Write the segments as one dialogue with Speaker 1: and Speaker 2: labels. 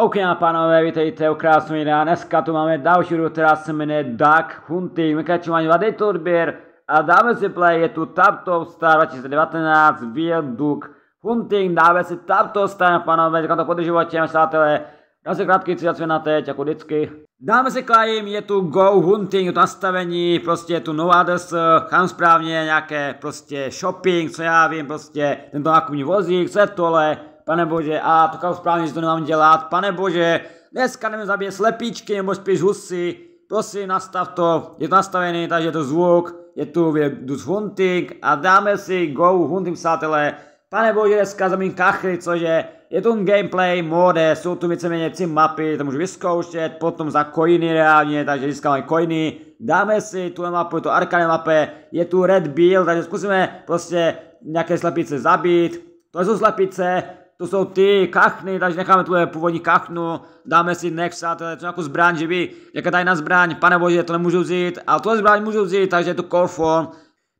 Speaker 1: OK, a pánové, vítejte u krásného videa. Dneska tu máme další hru, která se jmenuje Duck Hunting. ani dej to odběr a dáme si play. Je tu Tap Top Star 2019, Wild Duck Hunting. Dáme si Tap Top Star, pánové, říkám to podržovatě, přátelé. Dáme si krátký cíl na teď, jako vždycky. Dáme si klajím, je tu Go Hunting, je tu nastavení, prostě je tu no others, kam správně, nějaké prostě shopping, co já vím, prostě tento nákupní vozík, co je tohle, Pane bože, a to správně, že to nemám dělat. Pane bože, dneska jdeme zabít slepíčky nebo spíš husy. Prosím, nastav to. Je to nastavený, takže je to zvuk. Je tu dus hunting a dáme si go hunting, přátelé. Pane bože, dneska zabím kachry, cože. Je tu gameplay, mode, jsou tu víceméně tři mapy, to můžu vyzkoušet, potom za coiny reálně, takže získáme coiny. Dáme si tu mapu, je to arcane mape, je tu red bill, takže zkusíme prostě nějaké slepice zabít. To jsou slepice, to jsou ty kachny, takže necháme tu původní kachnu, dáme si nexa, to je jako zbraň, že by, jaká tady na zbraň, pane bože, to nemůžu vzít, ale tohle zbraň můžu vzít, takže je to core form,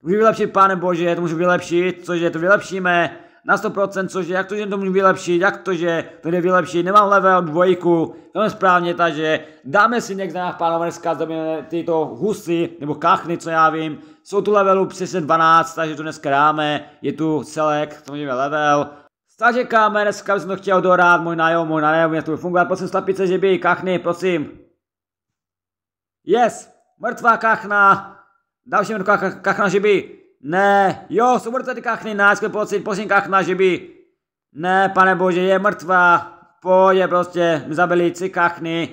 Speaker 1: můžu vylepšit, pane bože, to můžu vylepšit, cože to vylepšíme, na 100%, cože jak to, že to můžu vylepšit, jak to, že to je vylepšit, nemám level dvojku, to je správně, takže dáme si někde na pánové zkazujeme tyto husy, nebo kachny, co já vím, jsou tu levelu přesně 12, takže to dneska dáme, je tu select, to je level, takže kámen, dneska bychom chtěl dorát, možná jo, možná ne, mě to bude fungovat, prosím slapice, že by, kachny, prosím. Yes, mrtvá kachna, další mrtvá kachna, že by. Ne, jo, jsou mrtvé ty kachny, náčkej pocit, prosím kachna, že by. Ne, pane bože, je mrtvá, pojď prostě, my zabili tři kachny.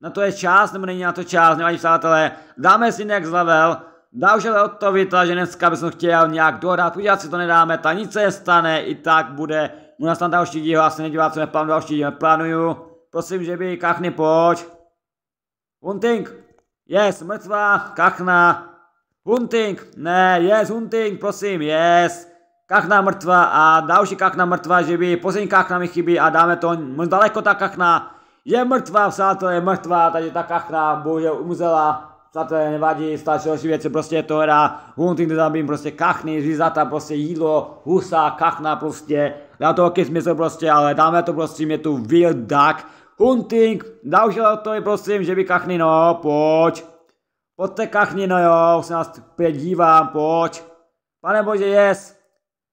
Speaker 1: Na no to je čas, nebo není na to čas, nevadí přátelé, dáme si next level. Dá už ale od to vytla, že dneska bychom chtěl nějak dodat, udělat si to nedáme, ta nic se stane, i tak bude můj nastanta už díl, já se nedívá, co neplánu, už díl, neplánuju. Prosím, že by kachny, pojď. Hunting. Yes, mrtvá, kachna. Hunting, ne, yes, hunting, prosím, yes. Kachna mrtvá a další kachna mrtvá, že by poslední kachna mi chybí a dáme to moc daleko ta kachna. Je mrtvá, to je mrtvá, takže ta kachna bohužel umřela. Přátelé, nevadí, stačí další věci, prostě je to hra. Hunting, kde zabím prostě kachny, řízata, prostě jídlo, husa, kachna prostě dá to jaký smysl prostě, ale dáme to prostě, je tu Wild Duck Hunting, už to je prosím, že by kachny, no, pojď. Pojďte te kachny, no jo, už se nás pět dívám, pojď. Pane bože, yes.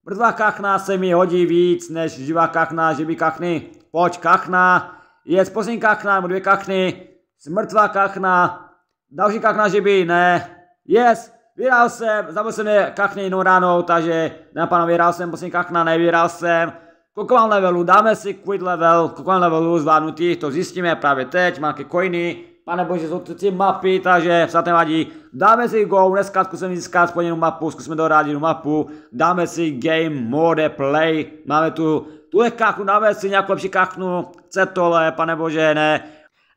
Speaker 1: Mrtvá kachna se mi hodí víc, než živá kachna, že by kachny. Pojď, kachna. Yes, poslední kachna, nebo dvě kachny. Smrtvá kachna. Další kachna, že by, ne. Yes. Vyhrál jsem, zabil jsem je kachny jinou ránou, takže na pana vyhrál jsem, poslední kachna nevyhrál jsem. Kokován levelu, dáme si quit level, kokován levelu zvládnutý, to zjistíme právě teď, mám nějaké coiny, pane bože, jsou to ty mapy, takže to nevadí. Dáme si go, dneska zkusím získat jednu mapu, zkusíme dohrát jednu mapu, dáme si game mode play, máme tu tuhle kachnu, dáme si nějakou lepší kachnu, tohle, pane bože, ne,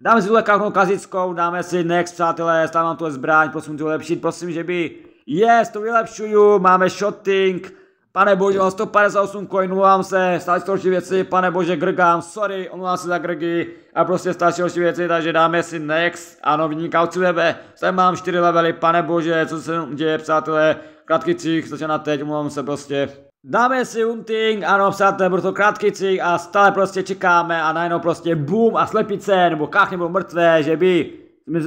Speaker 1: Dáme si tuhle kartu klasickou, dáme si next, přátelé, stávám tuhle zbraň, prosím tu vylepšit, prosím, že by... Yes, to vylepšuju, máme shotting, Pane bože, mám 158 coinů, omlouvám se, si horší věci, pane bože, grgám, sorry, omlouvám se za grgy a prostě stačí horší věci, takže dáme si next, ano, vynikající webe, sem mám 4 levely, pane bože, co se děje, přátelé, krátký cích, začíná teď, omlouvám se prostě. Dáme si unting, um ano přátelé, byl to krátký cik a stále prostě čekáme a najednou prostě boom a slepice, nebo kachny nebo mrtvé, že by,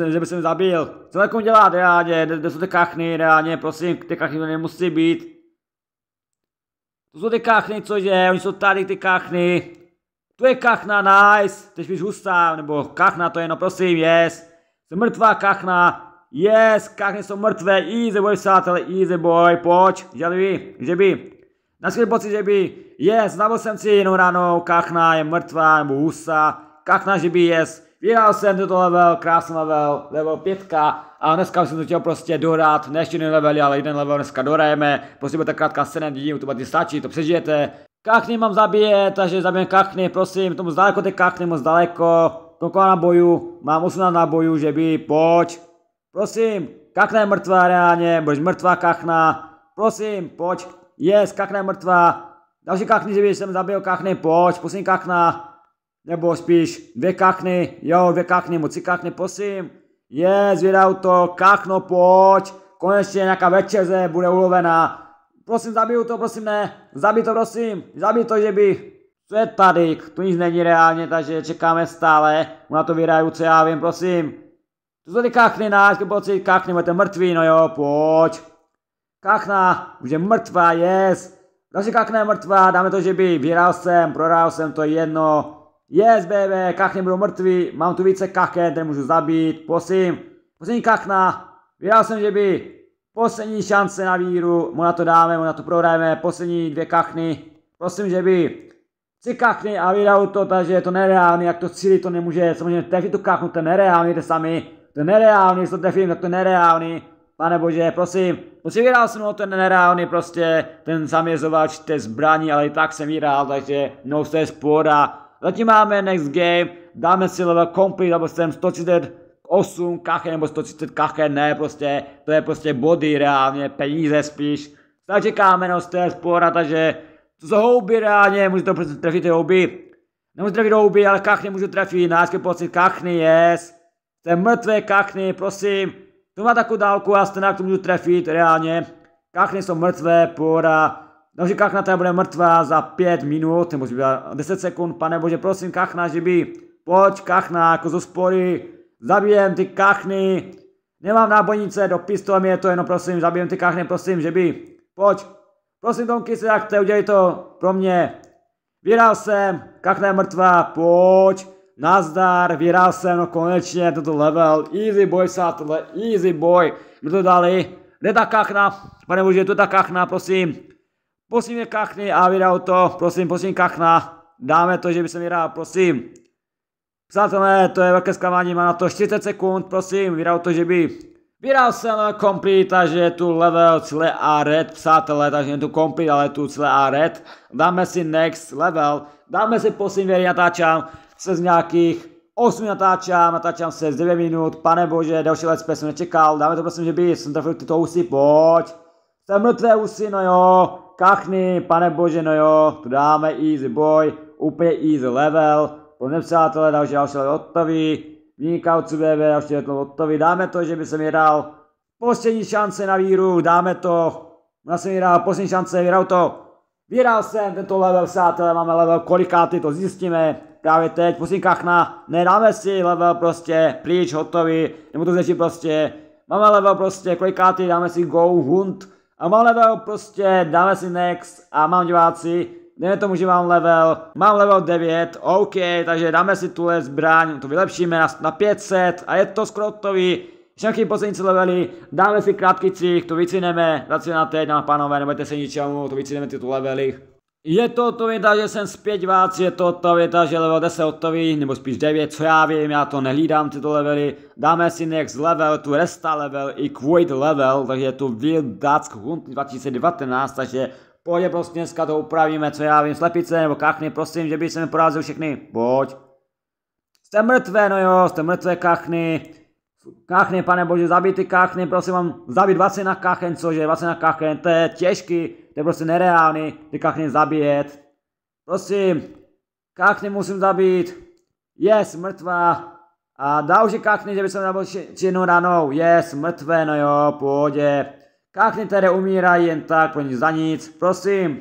Speaker 1: že by mi zabil. Co takovou dělat reálně, kde, kde jsou ty kachny reálně, prosím, ty kachny to nemusí být. To jsou ty kachny, cože, oni jsou tady ty kachny. Tu je kachna, nice, teď víš hustá, nebo kachna to je, no prosím, yes. Je mrtvá kachna, yes, kachny jsou mrtvé, easy boy přátelé, easy boy, pojď, želví, že by. Měl pocit, že by yes, dával jsem si jenom ráno, kachna je mrtvá, nebo husa, kachna, že by yes, vyhrál jsem tento level, krásný level, level 5 a dneska jsem to chtěl prostě dohrát, ne ještě jeden level, ale jeden level dneska dorajeme, prostě bude tak krátká scéna, vidím, to bude stačí, to přežijete. Kachny mám zabíjet, takže zabijem kachny, prosím, tomu daleko ty kachny, moc daleko, kolik boju? mám 18 boju, že by, pojď, prosím, kachna je mrtvá reálně, budeš mrtvá kachna, prosím, pojď, Yes, kakna je mrtvá. Další kakny, že bych jsem zabil kakny, pojď, posím kakna. Nebo spíš dvě kakny, jo, dvě kakny, moc si kakny, posím. Yes, vyjde to, kakno, pojď. Konečně nějaká večeře bude ulovená. Prosím, zabiju to, prosím, ne. Zabij to, prosím. Zabij to, že by. Co je tady? Tu nic není reálně, takže čekáme stále. Na to vyhraju, co já vím, prosím. To jsou ty kachny, náš, pocit, kachny, budete mrtví, no jo, pojď. Kachna, je mrtvá yes. Další kachna je mrtvá, dáme to, že by vyhrál jsem, prohrál jsem, to je jedno. Yes, baby, kachny budou mrtví, mám tu více kachen, které můžu zabít, posím. Poslední kachna, vyhrál jsem, že by poslední šance na víru, mu na to dáme, mu na to prohráme, poslední dvě kachny. Prosím, že by tři kachny a vyhrál to, takže je to nereálný, jak to cíli to nemůže, samozřejmě trefit tu kachnu, to je nereálný, jde sami. To je nereálný, to trefím, tak to je nereálný. Pane Bože, prosím, musím vyhrál jsem ten nereálný prostě, ten zaměřovač té zbraní, ale i tak jsem vyhrál, takže no to je a Zatím máme next game, dáme si level complete, nebo jsem 138 kache, nebo 130 kache, ne prostě, to je prostě body reálně, peníze spíš. Takže čekáme, no to je spoda, takže to jsou houby reálně, můžete prostě trefit ty houby. nemůžete trefit houby, ale kachny můžu trefit, náčky pocit, kachny, yes. Jsem mrtvé kachny, prosím. To má takovou dálku a stejně to můžu trefit reálně. Kachny jsou mrtvé, pora. Takže kachna tady bude mrtvá za 5 minut, nebo za 10 sekund, pane bože, prosím kachna, že by, pojď kachna, jako zo spory, zabijem ty kachny, nemám nábojnice, do pistole mi je to jenom, prosím, zabijem ty kachny, prosím, že by, pojď, prosím Donky se, jak udělej to pro mě, vyhrál jsem, kachna je mrtvá, pojď, Nazdar, vyhrál jsem, no konečně toto level, easy boy, tohle, easy boy, my to dali, kde ta kachna, pane bože, tu ta kachna, prosím, prosím je kachny a vyhrál to, prosím, prosím kachna, dáme to, že by se mi rád, prosím, přátelé, to je velké zklamání, má na to 40 sekund, prosím, vyhrál to, že by vyhrál jsem complete, takže je tu level celé a red, přátelé, takže je tu complete, ale tu celé a red. Dáme si next level, dáme si prosím poslední natáčám, se z nějakých 8 natáčám, natáčám se z 9 minut, pane bože, další let jsem nečekal, dáme to prosím, že by, jsem trafil tyto usy, pojď. Jsem mrtvé usy, no jo, kachny, pane bože, no jo, to dáme, easy boy, úplně easy level, pro nepřátelé, další, další let odtaví, vynikající BB, další let odtaví, dáme to, že by se mi dal poslední šance na víru, dáme to, já jsem vydal poslední šance, vydal to, vyhrál jsem tento level, přátelé, máme level, kolikáty to zjistíme, právě teď, musím kachna, nedáme si level prostě, pryč, hotový, nebo to zničí prostě, máme level prostě, klikáty, dáme si go, hunt, a mám level prostě, dáme si next a mám diváci, dejme tomu, že mám level, mám level 9, OK, takže dáme si tuhle zbraň, to vylepšíme na, na 500 a je to skoro hotový, všechny poslední levely, dáme si krátký cík, to vycineme, teď, dáme pánové, nebojte se ničemu, to vycineme ty tu levely. Je to odpověda, že jsem zpět vác, je to odpověda, že level 10 odpoví, nebo spíš 9, co já vím, já to nehlídám tyto levely. Dáme si next level, tu resta level i quit level, takže je tu Wild Hunt 2019, takže pohodě prostě dneska to upravíme, co já vím, slepice nebo kachny, prosím, že by se mi porazil všechny, pojď. Jste mrtvé, no jo, jste mrtvé kachny, Káchne, pane Bože, zabij Káchne, prosím vám, zabij na kachen, cože, na kachen, to je těžký, to je prostě nereálný, ty Káchne zabijet. Prosím, Káchne musím zabít, yes, mrtvá, a dá už Káchne, že by se nabil činu ranou, yes, mrtvé, no jo, pohodě. Káchne tedy umírají jen tak, pro nic za nic, prosím,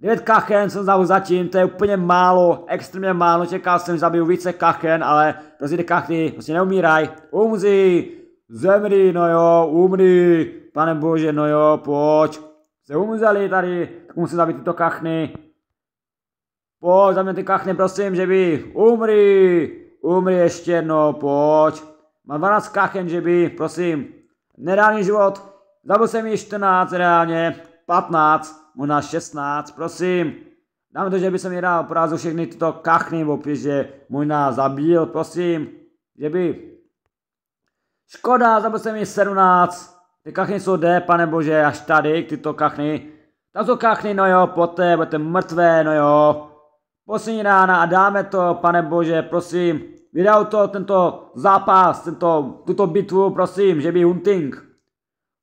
Speaker 1: 9 kachen jsem zahu zatím, to je úplně málo, extrémně málo, čekal jsem, že zabiju více kachen, ale prostě ty kachny prostě neumíraj. Umři, zemří, no jo, umři, pane bože, no jo, pojď. Se umřeli tady, tak musím zabít tyto kachny. Pojď, zabij ty kachny, prosím, že by, umři, umři ještě no, pojď. Mám 12 kachen, že by, prosím, nedálný život, zabil jsem ji 14 reálně, 15, možná 16, prosím. Dáme to, že by se mi dal porazil všechny tyto kachny, opět, že možná zabíl, prosím. Že by... Škoda, zabil jsem mi 17. Ty kachny jsou D, pane bože, až tady, tyto kachny. Tam jsou kachny, no jo, poté budete mrtvé, no jo. Poslední rána a dáme to, pane bože, prosím. Vydal to tento zápas, tento, tuto bitvu, prosím, že by Hunting.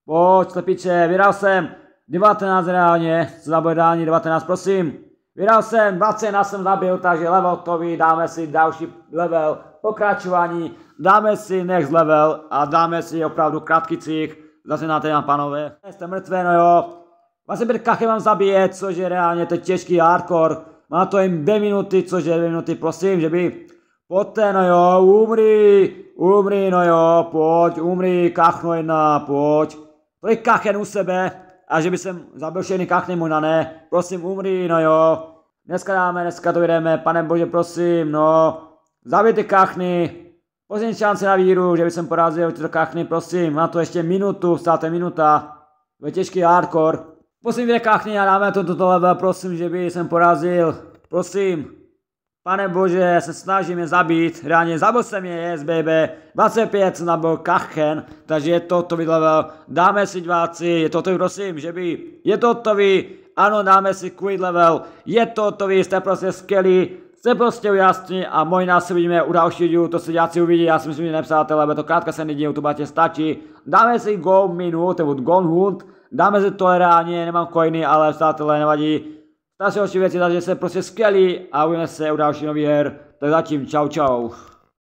Speaker 1: Pojď, slepiče, vydal jsem 19 reálně, co bude zabodání 19, prosím. Vydal jsem, 20 nás jsem zabil, takže level to ví, dáme si další level, pokračování, dáme si next level a dáme si opravdu krátký cích. zase na téma panové. Jste mrtvé, no jo. Vlastně před kachem vám zabije, což je reálně to je těžký hardcore. Má to jen 2 minuty, což je 2 minuty, prosím, že by... Poté, no jo, umri, umri, no jo, pojď, umri, kachno jedna, pojď. To kachen u sebe, a že by jsem zabil všechny kachny mu, na ne. Prosím, umri, no jo. Dneska dáme, dneska to jdeme, pane bože, prosím, no. Zabij ty kachny. Poslední šance na víru, že by jsem porazil tyto kachny, prosím. Má to ještě minutu, státe minuta. To je těžký hardcore. Prosím, dvě kachny a dáme to, toto level, prosím, že by jsem porazil. Prosím. Pane Bože, se snažím je zabít, reálně zabil jsem je, SBB, 25 byl Kachen, takže je to to level. dáme si diváci, je to to prosím, že by, je to to vy, ano, dáme si quid level, je to to vy, jste prostě skvělí, jste prostě ujasní a moji se vidíme u dalšího dílu, to se diváci uvidí, já si myslím, že nepřátelé, ale to krátka se nedí, to tě stačí, dáme si go minut, nebo gone hunt, dáme si to reálně, nemám coiny, ale přátelé, nevadí, ta se věci, takže se prostě skvělí a uvidíme se u další nových her. Tak zatím, čau čau.